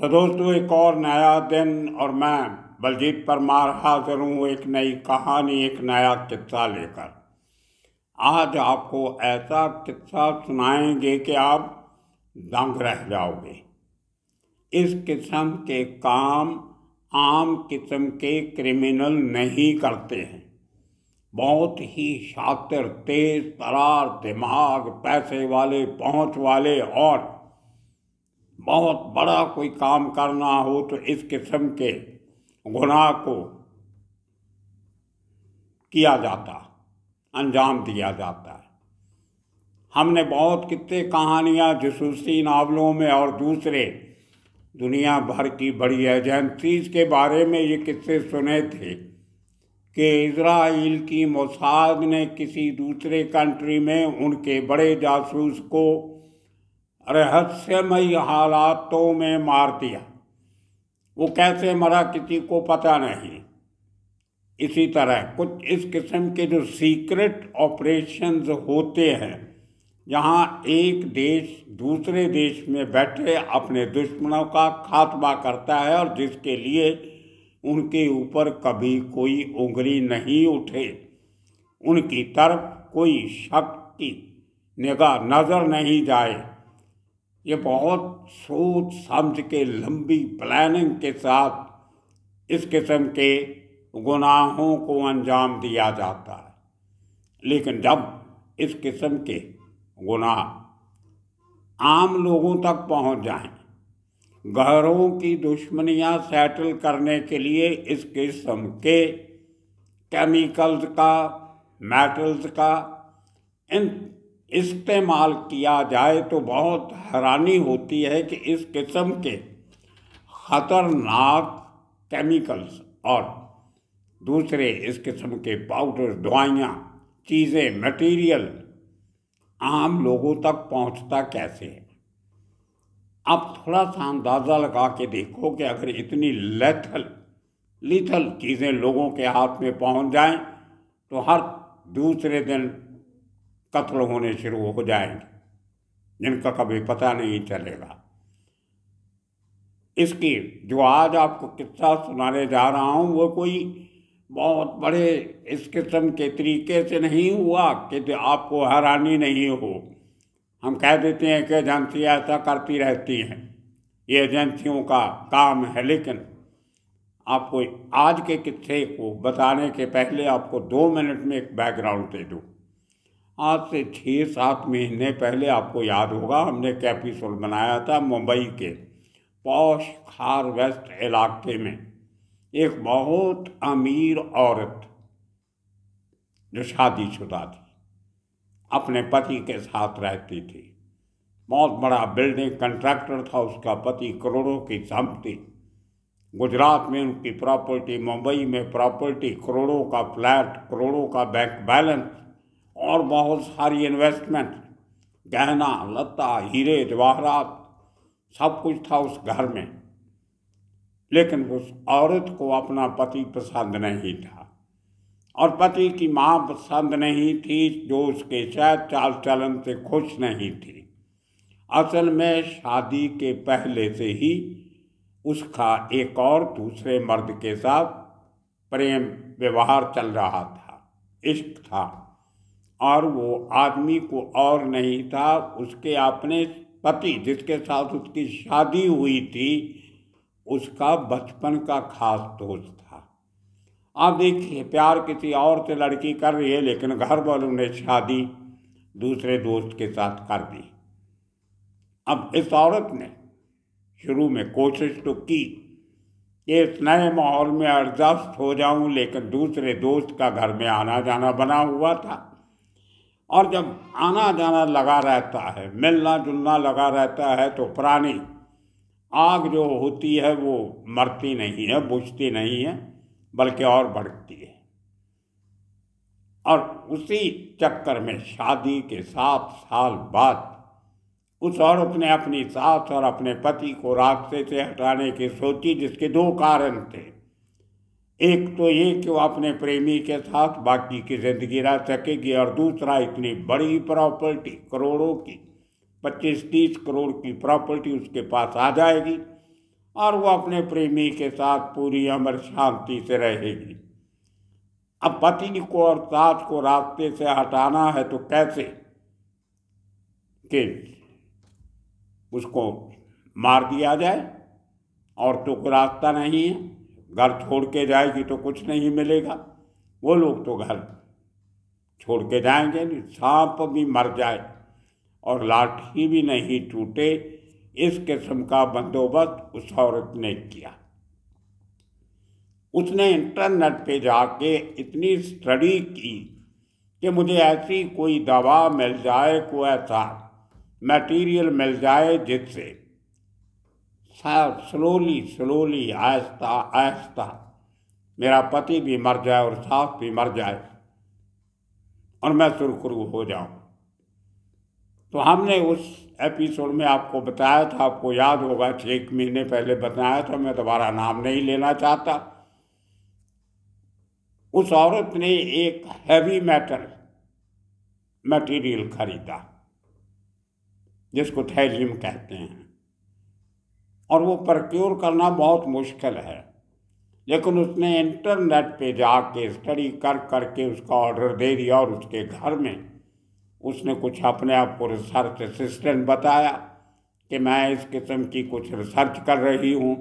तो दोस्तों एक और नया दिन और मैं बलजीत परमार हाजिर हूँ एक नई कहानी एक नया किस्सा लेकर आज आपको ऐसा किस्सा सुनाएंगे कि आप दंग रह जाओगे इस किस्म के काम आम किस्म के क्रिमिनल नहीं करते हैं बहुत ही शातिर तेज तरार दिमाग पैसे वाले पहुंच वाले और बहुत बड़ा कोई काम करना हो तो इस किस्म के गुनाह को किया जाता अंजाम दिया जाता है हमने बहुत कितने कहानियाँ जसूसी नावलों में और दूसरे दुनिया भर की बड़ी एजेंसीज के बारे में ये किस्से सुने थे कि इसराइल की मोसाद ने किसी दूसरे कंट्री में उनके बड़े जासूस को रहस्यमय हालातों में मार दिया वो कैसे मरा किसी को पता नहीं इसी तरह कुछ इस किस्म के जो सीक्रेट ऑपरेशंस होते हैं जहाँ एक देश दूसरे देश में बैठे अपने दुश्मनों का खात्मा करता है और जिसके लिए उनके ऊपर कभी कोई उंगली नहीं उठे उनकी तरफ कोई शक्ति निगाह नज़र नहीं जाए ये बहुत सोच समझ के लंबी प्लानिंग के साथ इस किस्म के गुनाहों को अंजाम दिया जाता है लेकिन जब इस किस्म के गुनाह आम लोगों तक पहुंच जाएं, घरों की दुश्मनियां सेटल करने के लिए इस किस्म के केमिकल्स का मेटल्स का इन इस्तेमाल किया जाए तो बहुत हैरानी होती है कि इस किस्म के ख़तरनाक केमिकल्स और दूसरे इस किस्म के पाउडर दवाइयाँ चीज़ें मटेरियल आम लोगों तक पहुँचता कैसे है आप थोड़ा सा अंदाज़ा लगा के देखो कि अगर इतनी लेथल लीथल चीज़ें लोगों के हाथ में पहुँच जाएं तो हर दूसरे दिन कत्ल होने शुरू हो जाएंगे जिनका कभी पता नहीं चलेगा इसकी जो आज आपको किस्सा सुनाने जा रहा हूँ वो कोई बहुत बड़े इस किस्म के तरीके से नहीं हुआ कि आपको हैरानी नहीं हो हम कह देते हैं कि एजेंसियाँ ऐसा करती रहती हैं ये एजेंसियों का काम है लेकिन आपको आज के किस्से को बताने के पहले आपको दो मिनट में एक बैकग्राउंड दे दूँ आज से छः सात महीने पहले आपको याद होगा हमने कैपिसोल बनाया था मुंबई के पौश खार वेस्ट इलाके में एक बहुत अमीर औरत जो शादीशुदा थी अपने पति के साथ रहती थी बहुत बड़ा बिल्डिंग कंट्रैक्टर था उसका पति करोड़ों की संपत्ति गुजरात में उनकी प्रॉपर्टी मुंबई में प्रॉपर्टी करोड़ों का फ्लैट करोड़ों का बैंक बैलेंस और बहुत सारी इन्वेस्टमेंट गहना लत्ता हीरे जवाहरात सब कुछ था उस घर में लेकिन उस औरत को अपना पति पसंद नहीं था और पति की माँ पसंद नहीं थी जो उसके शायद चाल चलन से खुश नहीं थी असल में शादी के पहले से ही उसका एक और दूसरे मर्द के साथ प्रेम व्यवहार चल रहा था इश्क था और वो आदमी को और नहीं था उसके अपने पति जिसके साथ उसकी शादी हुई थी उसका बचपन का खास दोस्त था आप देखिए प्यार किसी और से लड़की कर रही है लेकिन घर वालों ने शादी दूसरे दोस्त के साथ कर दी अब इस औरत ने शुरू में कोशिश तो की कि इस नए माहौल में एडजस्ट हो जाऊं लेकिन दूसरे दोस्त का घर में आना जाना बना हुआ था और जब आना जाना लगा रहता है मिलना जुलना लगा रहता है तो प्राणी आग जो होती है वो मरती नहीं है बुझती नहीं है बल्कि और बढ़ती है और उसी चक्कर में शादी के सात साल बाद उस औरत ने अपनी सास और अपने पति को रास्ते से हटाने की सोची जिसके दो कारण थे एक तो ये कि वो अपने प्रेमी के साथ बाकी की जिंदगी रह सकेगी और दूसरा इतनी बड़ी प्रॉपर्टी करोड़ों की पच्चीस तीस करोड़ की प्रॉपर्टी उसके पास आ जाएगी और वो अपने प्रेमी के साथ पूरी अमर शांति से रहेगी अब पति को और सास को रास्ते से हटाना है तो कैसे कि उसको मार दिया जाए और तो कोई रास्ता नहीं है घर छोड़ के जाएगी तो कुछ नहीं मिलेगा वो लोग तो घर छोड़ के जाएंगे नहीं सांप भी मर जाए और लाठी भी नहीं टूटे इस किस्म का बंदोबस्त उस औरत ने किया उसने इंटरनेट पे जाके इतनी स्टडी की कि मुझे ऐसी कोई दवा मिल जाए कोई ऐसा मटेरियल मिल जाए जिससे स्लोली स्लोली आहिस्ता आहिस्ता मेरा पति भी मर जाए और सास भी मर जाए और मैं सुरखुरु हो जाऊं तो हमने उस एपिसोड में आपको बताया था आपको याद होगा कि एक महीने पहले बताया था मैं दोबारा नाम नहीं लेना चाहता उस औरत ने एक हैवी मेटल मटेरियल खरीदा जिसको थैलियम कहते हैं और वो प्रक्योर करना बहुत मुश्किल है लेकिन उसने इंटरनेट पे जाके स्टडी कर कर करके उसका ऑर्डर दे दिया और उसके घर में उसने कुछ अपने आप को रिसर्च असिस्टेंट बताया कि मैं इस किस्म की कुछ रिसर्च कर रही हूँ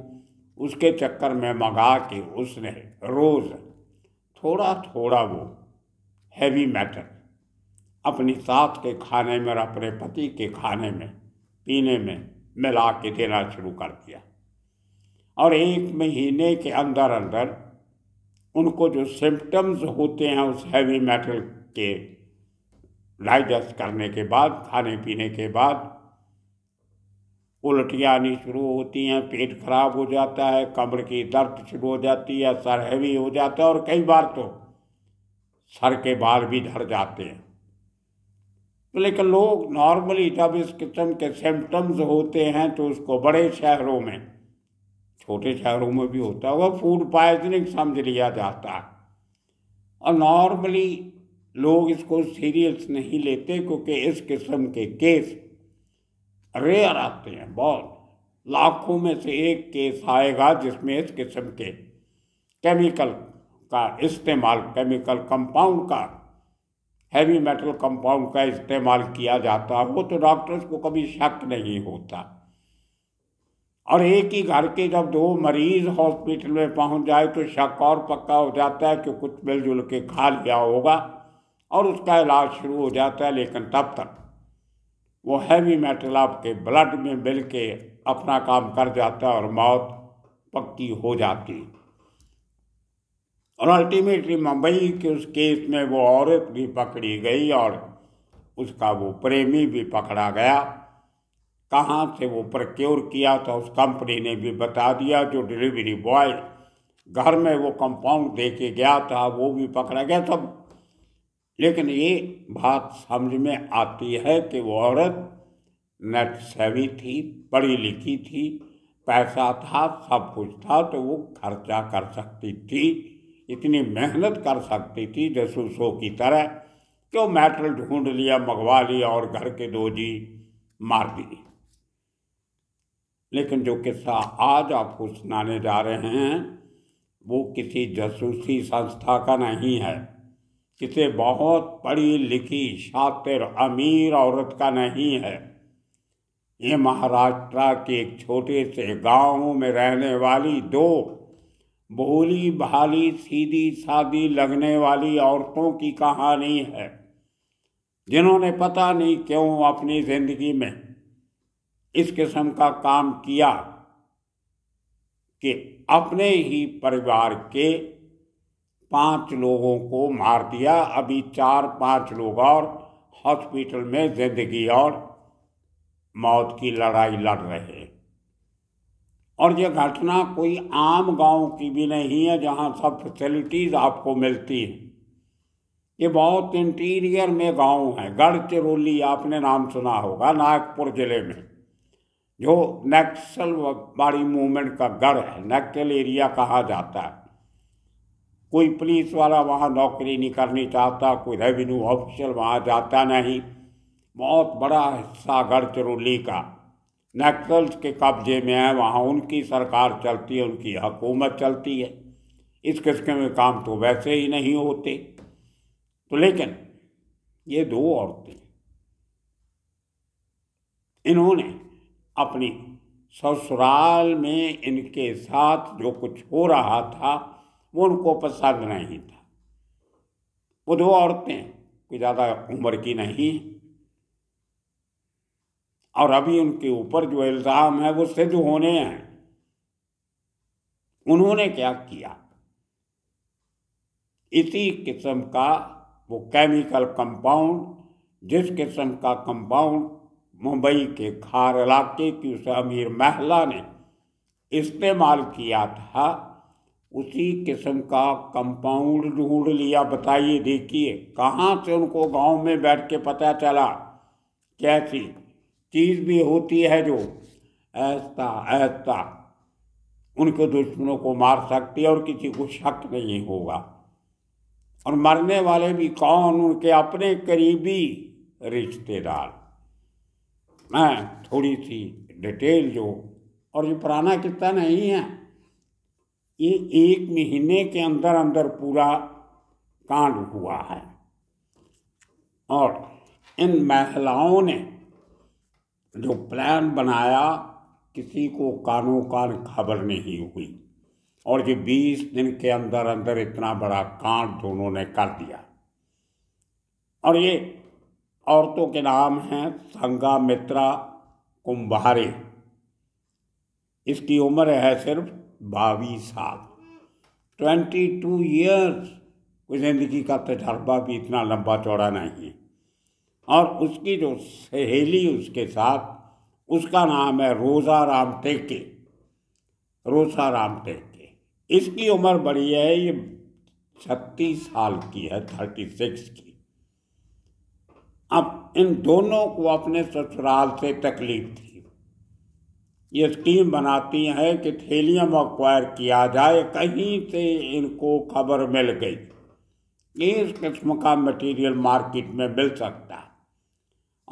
उसके चक्कर में मंगा के उसने रोज़ थोड़ा थोड़ा वो हैवी मैटर अपनी सास के खाने में और अपने पति के खाने में पीने में मिला के देना शुरू कर दिया और एक महीने के अंदर अंदर उनको जो सिम्टम्स होते हैं उस हैवी मेटल के डाइजेस्ट करने के बाद खाने पीने के बाद उल्टियाँ आनी शुरू होती हैं पेट खराब हो जाता है कमर की दर्द शुरू हो जाती है सर हैवी हो जाता है और कई बार तो सर के बाल भी झड़ जाते हैं तो लेकिन लोग नॉर्मली जब इस किस्म के सिम्टम्स होते हैं तो उसको बड़े शहरों में छोटे शहरों में भी होता है वह फूड पॉइजनिंग समझ लिया जाता है और नॉर्मली लोग इसको सीरियस नहीं लेते क्योंकि इस किस्म के केस रेयर आते हैं बहुत लाखों में से एक केस आएगा जिसमें इस किस्म के केमिकल का इस्तेमाल केमिकल कंपाउंड का हैवी मेटल कंपाउंड का इस्तेमाल किया जाता हो तो डॉक्टर्स को कभी शक नहीं होता और एक ही घर के जब दो मरीज हॉस्पिटल में पहुंच जाए तो शक और पक्का हो जाता है कि कुछ मिलजुल के खा लिया होगा और उसका इलाज शुरू हो जाता है लेकिन तब तक वो हैवी मेटल आपके ब्लड में मिल के अपना काम कर जाता है और मौत पक्की हो जाती है और अल्टीमेटली मुंबई के उस केस में वो औरत भी पकड़ी गई और उसका वो प्रेमी भी पकड़ा गया कहाँ से वो प्रक्योर किया था उस कंपनी ने भी बता दिया जो डिलीवरी बॉय घर में वो कंपाउंड दे के गया था वो भी पकड़ा गया सब लेकिन ये बात समझ में आती है कि वो औरत नेट सेवी थी पढ़ी लिखी थी पैसा था सब कुछ था तो वो खर्चा कर सकती थी इतनी मेहनत कर सकती थी जसूसों की तरह क्यों मेटल ढूंढ लिया मंगवा लिया और घर के दो जी मार दिए लेकिन जो किस्सा आज आपको सुनाने जा रहे हैं वो किसी जसूसी संस्था का नहीं है किसी बहुत पढ़ी लिखी शातिर अमीर औरत का नहीं है ये महाराष्ट्र के एक छोटे से गांव में रहने वाली दो भोली भाली सीधी सादी लगने वाली औरतों की कहानी है जिन्होंने पता नहीं क्यों अपनी जिंदगी में इस किस्म का काम किया कि अपने ही परिवार के पांच लोगों को मार दिया अभी चार पांच लोग और हॉस्पिटल में जिंदगी और मौत की लड़ाई लड़ रहे हैं और ये घटना कोई आम गांव की भी नहीं है जहां सब फैसिलिटीज़ आपको मिलती है ये बहुत इंटीरियर में गांव है गढ़चिरौली आपने नाम सुना होगा नागपुर ज़िले में जो नक्सल बाड़ी मूवमेंट का गढ़ है नक्सल एरिया कहा जाता है कोई पुलिस वाला वहाँ नौकरी नहीं करनी चाहता कोई रेवेन्यू ऑफिसर वहाँ जाता नहीं बहुत बड़ा हिस्सा गढ़चिरौली का नक्सल्स के कब्जे में है वहाँ उनकी सरकार चलती है उनकी हकूमत चलती है इस किस्म में काम तो वैसे ही नहीं होते तो लेकिन ये दो औरतें इन्होंने अपनी ससुराल में इनके साथ जो कुछ हो रहा था वो उनको पसंद नहीं था वो दो औरतें कोई ज़्यादा उम्र की नहीं और अभी उनके ऊपर जो इल्ज़ाम है वो सिद्ध होने हैं उन्होंने क्या किया इसी किस्म का वो केमिकल कंपाउंड जिस किस्म का कंपाउंड मुंबई के खार इलाके की उस अमीर महला ने इस्तेमाल किया था उसी किस्म का कंपाउंड ढूंढ लिया बताइए देखिए कहाँ से उनको गांव में बैठ के पता चला कैसी चीज़ भी होती है जो ऐसा ऐसा उनके दुश्मनों को मार सकती है और किसी को शक नहीं होगा और मरने वाले भी कौन उनके अपने करीबी रिश्तेदार मैं थोड़ी सी डिटेल जो और ये पुराना किस्सा नहीं है ये एक महीने के अंदर अंदर पूरा कांड हुआ है और इन महिलाओं ने जो प्लान बनाया किसी को कानों कान खबर नहीं हुई और ये बीस दिन के अंदर अंदर इतना बड़ा कांड दोनों ने कर दिया और ये औरतों के नाम हैं संगा मित्रा कुंभारे इसकी उम्र है सिर्फ बावीस साल ट्वेंटी टू ईयर्स ज़िंदगी का तजर्बा भी इतना लंबा चौड़ा नहीं है और उसकी जो सहेली उसके साथ उसका नाम है रोज़ा राम टेके रोजा राम टेके इसकी उम्र बड़ी है ये छत्तीस साल की है थर्टी सिक्स की अब इन दोनों को अपने ससुराल से तकलीफ थी ये स्कीम बनाती है कि थैलियम अक्वायर किया जाए कहीं से इनको खबर मिल गई इस किस्म का मटेरियल मार्केट में मिल सकता है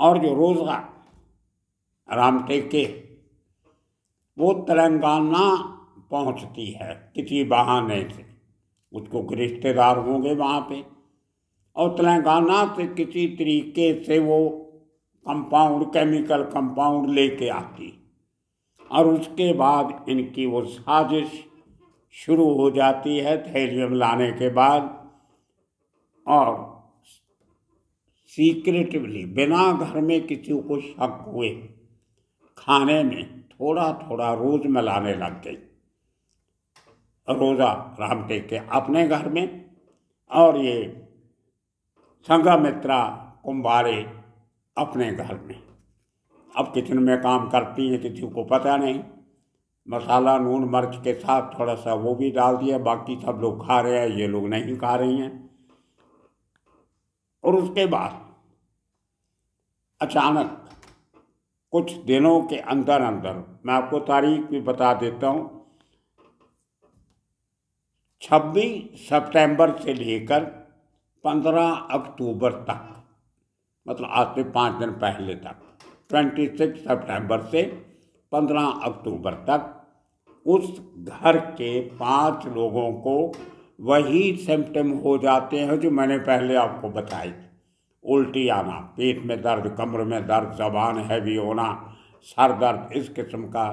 और जो रोज़गार रामटेक के वो तेलंगाना पहुंचती है किसी बहाने से उसको रिश्तेदार होंगे वहाँ पे और तेलंगाना से किसी तरीके से वो कंपाउंड केमिकल कंपाउंड लेके आती और उसके बाद इनकी वो साजिश शुरू हो जाती है थैलियम लाने के बाद और सीक्रेटिवली बिना घर में किसी को शक हुए खाने में थोड़ा थोड़ा रोज मिलाने लग गई रोज़ा राम टेक के अपने घर में और ये संगमित्रा कुंभारे अपने घर में अब किचन में काम करती है किसी को पता नहीं मसाला नून मर्च के साथ थोड़ा सा वो भी डाल दिया बाकी सब लोग खा रहे हैं ये लोग नहीं खा रही हैं और उसके बाद अचानक कुछ दिनों के अंदर अंदर मैं आपको तारीख भी बता देता हूँ छब्बीस सितंबर से लेकर पंद्रह अक्टूबर तक मतलब आज से पाँच दिन पहले तक ट्वेंटी सिक्स सेप्टेम्बर से पंद्रह अक्टूबर तक उस घर के पांच लोगों को वही सिम्टम हो जाते हैं जो मैंने पहले आपको बताए उल्टी आना पेट में दर्द कमर में दर्द जबान हैवी होना सर दर्द इस किस्म का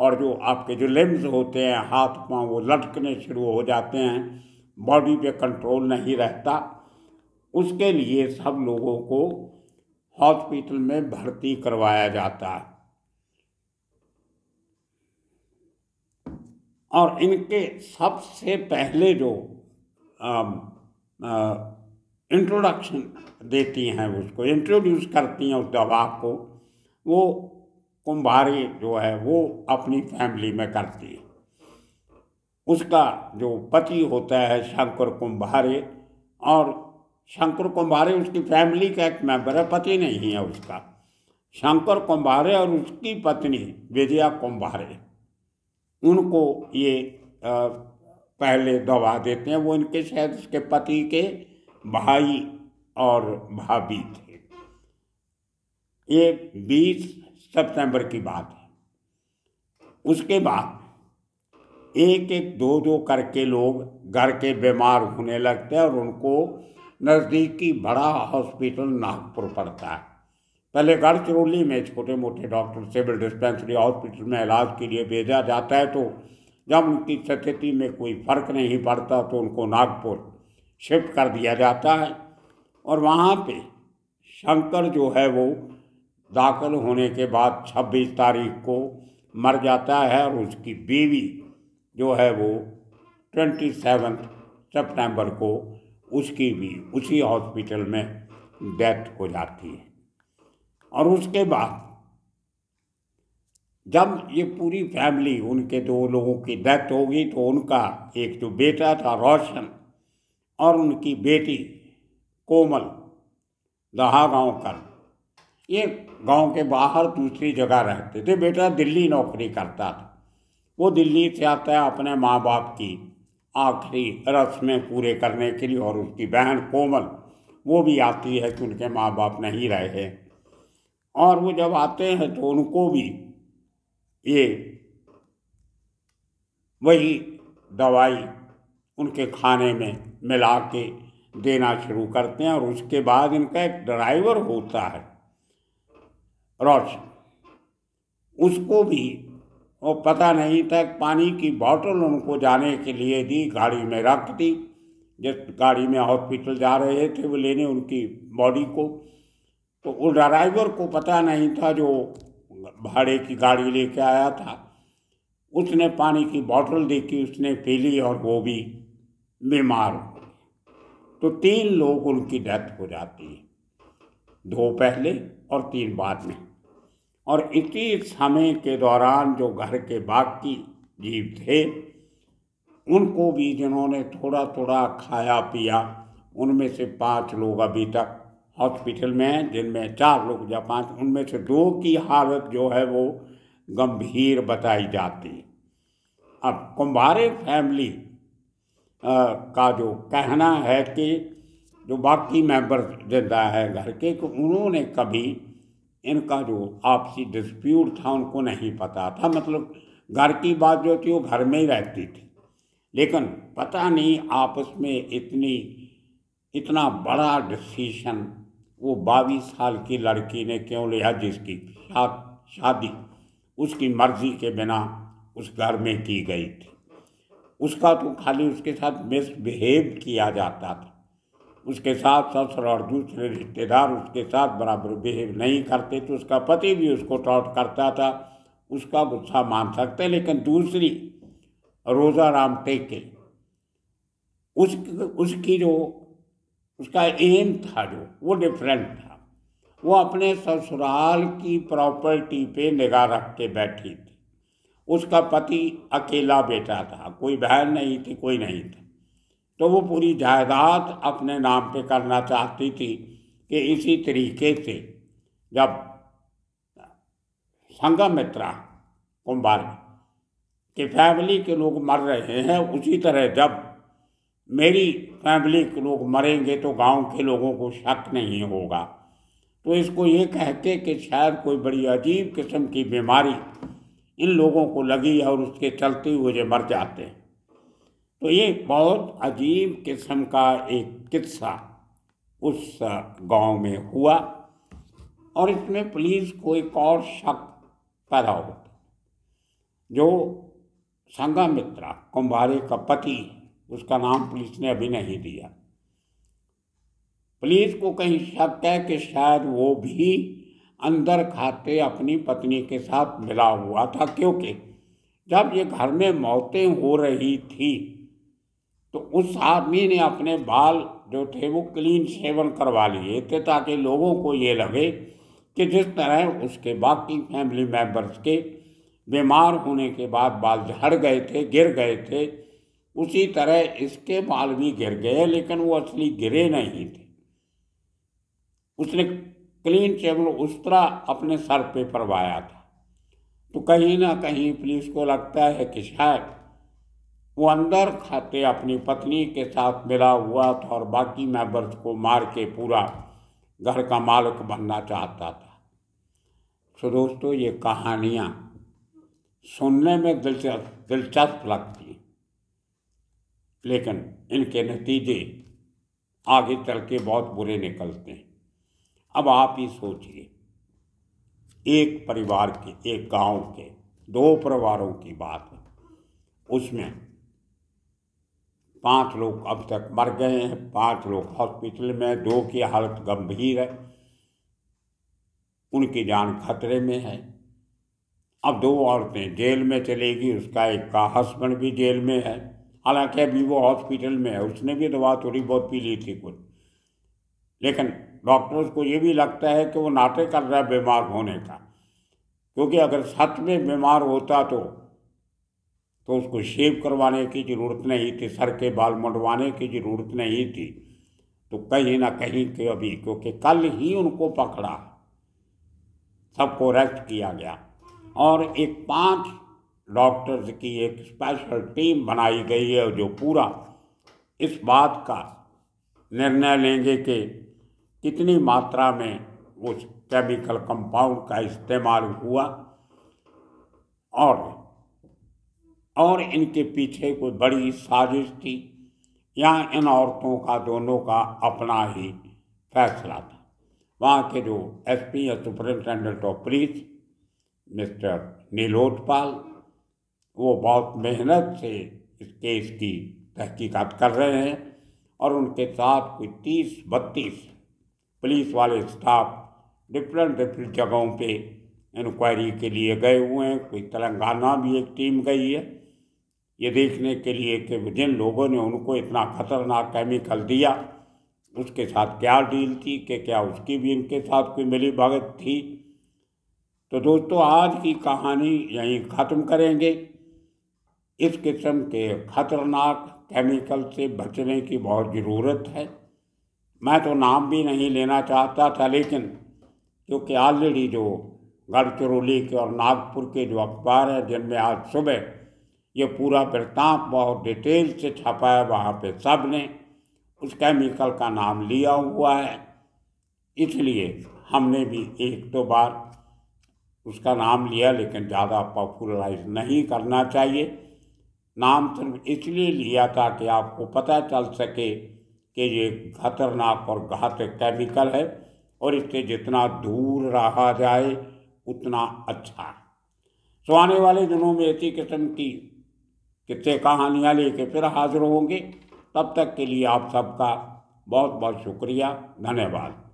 और जो आपके जो लिम्स होते हैं हाथ पाँव वो लटकने शुरू हो जाते हैं बॉडी पे कंट्रोल नहीं रहता उसके लिए सब लोगों को हॉस्पिटल में भर्ती करवाया जाता है और इनके सबसे पहले जो आ, आ, इंट्रोडक्शन देती हैं उसको इंट्रोड्यूस करती हैं उस दवा को वो कुंभारी जो है वो अपनी फैमिली में करती है उसका जो पति होता है शंकर कुंभारे और शंकर कुंभारे उसकी फैमिली का एक मेंबर है पति नहीं है उसका शंकर कुंभारे और उसकी पत्नी विजया कुंभारे उनको ये पहले दवा देते हैं वो इनके शायद उसके पति के भाई और भाभी थे ये 20 सितंबर की बात है उसके बाद एक एक दो दो करके लोग घर के बीमार होने लगते हैं और उनको नज़दीकी बड़ा हॉस्पिटल नागपुर पड़ता है पहले गढ़चिरौली में छोटे मोटे डॉक्टर सिविल डिस्पेंसरी हॉस्पिटल में इलाज के लिए भेजा जाता है तो जब उनकी स्थिति में कोई फर्क नहीं पड़ता तो उनको नागपुर शिफ्ट कर दिया जाता है और वहाँ पे शंकर जो है वो दाखिल होने के बाद 26 तारीख को मर जाता है और उसकी बीवी जो है वो ट्वेंटी सेवन्थ सेप्टेम्बर को उसकी भी उसी हॉस्पिटल में डेथ हो जाती है और उसके बाद जब ये पूरी फैमिली उनके दो लोगों की डेथ होगी तो उनका एक जो बेटा था रोशन और उनकी बेटी कोमल दहा गांव कर ये गांव के बाहर दूसरी जगह रहते थे बेटा दिल्ली नौकरी करता था वो दिल्ली से आता है अपने माँ बाप की आखिरी रस्में पूरे करने के लिए और उसकी बहन कोमल वो भी आती है कि उनके माँ बाप नहीं रहे और वो जब आते हैं तो उनको भी ये वही दवाई उनके खाने में मिला के देना शुरू करते हैं और उसके बाद इनका एक ड्राइवर होता है रोशन उसको भी वो पता नहीं था पानी की बॉटल उनको जाने के लिए दी गाड़ी में रख दी जिस गाड़ी में हॉस्पिटल जा रहे थे वो लेने उनकी बॉडी को तो उस ड्राइवर को पता नहीं था जो भाड़े की गाड़ी लेके आया था उसने पानी की बॉटल देखी उसने पी ली और वो भी बीमार हो तो तीन लोग उनकी डेथ हो जाती है दो पहले और तीन बाद में और इसी समय के दौरान जो घर के बाकी जीव थे उनको भी जिन्होंने थोड़ा थोड़ा खाया पिया उनमें से पांच लोग अभी तक हॉस्पिटल में हैं जिनमें चार लोग या पांच उनमें से दो की हालत जो है वो गंभीर बताई जाती अब कुंभारे फैमिली का जो कहना है कि जो बाकी मेंबर जिंदा है घर के कि उन्होंने कभी इनका जो आपसी डिस्प्यूट था उनको नहीं पता था मतलब घर की बात जो थी वो घर में ही रहती थी लेकिन पता नहीं आपस में इतनी इतना बड़ा डिसीशन वो बाईस साल की लड़की ने क्यों लिया जिसकी शादी उसकी मर्जी के बिना उस घर में की गई थी उसका तो खाली उसके साथ मिसबिहेव किया जाता था उसके साथ ससुर और दूसरे रिश्तेदार उसके साथ बराबर बिहेव नहीं करते तो उसका पति भी उसको टॉट करता था उसका गुस्सा मान सकते लेकिन दूसरी रोज़ा राम टेके उस उसकी जो उसका एम था जो वो डिफरेंट था वो अपने ससुराल की प्रॉपर्टी पे निगाह रख के बैठी थी उसका पति अकेला बेटा था कोई बहन नहीं थी कोई नहीं था तो वो पूरी जायदाद अपने नाम पे करना चाहती थी कि इसी तरीके से जब संगमित्रा कुंभार के फैमिली के लोग मर रहे हैं उसी तरह जब मेरी फैमिली के लोग मरेंगे तो गांव के लोगों को शक नहीं होगा तो इसको ये कहते कि शायद कोई बड़ी अजीब किस्म की बीमारी इन लोगों को लगी और उसके चलते हुए जो मर जाते हैं तो ये बहुत अजीब किस्म का एक किस्सा उस गांव में हुआ और इसमें पुलिस को एक और शक पैदा होता जो संगामित्रा कुंभारे का पति उसका नाम पुलिस ने अभी नहीं दिया पुलिस को कहीं शक है कि शायद वो भी अंदर खाते अपनी पत्नी के साथ मिला हुआ था क्योंकि जब ये घर में मौतें हो रही थी तो उस आदमी ने अपने बाल जो थे वो क्लीन सेवन करवा लिए थे ताकि लोगों को ये लगे कि जिस तरह उसके बाकी फैमिली मेम्बर्स के बीमार होने के बाद बाल झड़ गए थे गिर गए थे उसी तरह इसके बाल भी गिर गए लेकिन वो असली गिरे नहीं थे उसने क्लीन केवल उस्तरा अपने सर पे परवाया था तो कहीं ना कहीं पुलिस को लगता है कि शायद वो अंदर खाते अपनी पत्नी के साथ मिला हुआ था और बाकी मेंबर्स को मार के पूरा घर का मालिक बनना चाहता था तो दोस्तों ये कहानियाँ सुनने में दिलचस्प दिलचस्प लगती लेकिन इनके नतीजे आगे चल के बहुत बुरे निकलते हैं अब आप ही सोचिए एक परिवार के एक गांव के दो परिवारों की बात है उसमें पांच लोग अब तक मर गए हैं पांच लोग हॉस्पिटल में दो की हालत गंभीर है उनकी जान खतरे में है अब दो औरतें जेल में चलेगी उसका एक का हस्बैंड भी जेल में है हालांकि अभी वो हॉस्पिटल में है उसने भी दवा थोड़ी बहुत पी ली थी कुछ लेकिन डॉक्टर्स को ये भी लगता है कि वो नाटे कर रहा है बीमार होने का क्योंकि अगर सच में बीमार होता तो तो उसको शेव करवाने की ज़रूरत नहीं थी सर के बाल मंडवाने की ज़रूरत नहीं थी तो कहीं ना कहीं के अभी क्योंकि कल ही उनको पकड़ा सबको रेस्ट किया गया और एक पांच डॉक्टर्स की एक स्पेशल टीम बनाई गई है जो पूरा इस बात का निर्णय लेंगे कि कितनी मात्रा में उस केमिकल कंपाउंड का इस्तेमाल हुआ और और इनके पीछे कोई बड़ी साजिश थी या इन औरतों का दोनों का अपना ही फैसला था वहाँ के जो एसपी या superintendent of police mister Nilotpal वो बहुत मेहनत से इस केस की तहकीकात कर रहे हैं और उनके साथ कोई तीस बत्तीस पुलिस वाले स्टाफ डिफरेंट डिफरेंट जगहों पे इंक्वायरी के लिए गए हुए हैं कोई तेलंगाना भी एक टीम गई है ये देखने के लिए कि जिन लोगों ने उनको इतना खतरनाक केमिकल दिया उसके साथ क्या डील थी कि क्या उसकी भी इनके साथ कोई मिली भगत थी तो दोस्तों आज की कहानी यहीं ख़त्म करेंगे इस किस्म के ख़तरनाक केमिकल से बचने की बहुत ज़रूरत है मैं तो नाम भी नहीं लेना चाहता था लेकिन क्योंकि ऑलरेडी जो गढ़चिरौली के और नागपुर के जो अखबार हैं जिनमें आज सुबह ये पूरा वृत्तांत बहुत डिटेल से छपा है वहाँ पे सब ने उस केमिकल का नाम लिया हुआ है इसलिए हमने भी एक दो तो बार उसका नाम लिया लेकिन ज़्यादा पॉपुलराइज नहीं करना चाहिए नाम सिर्फ इसलिए लिया था कि आपको पता चल सके कि ये खतरनाक और घातक केमिकल है और इससे जितना दूर रहा जाए उतना अच्छा तो आने वाले दिनों में इसी किस्म की कितने कहानियाँ लेके फिर हाजिर होंगे तब तक के लिए आप सबका बहुत बहुत शुक्रिया धन्यवाद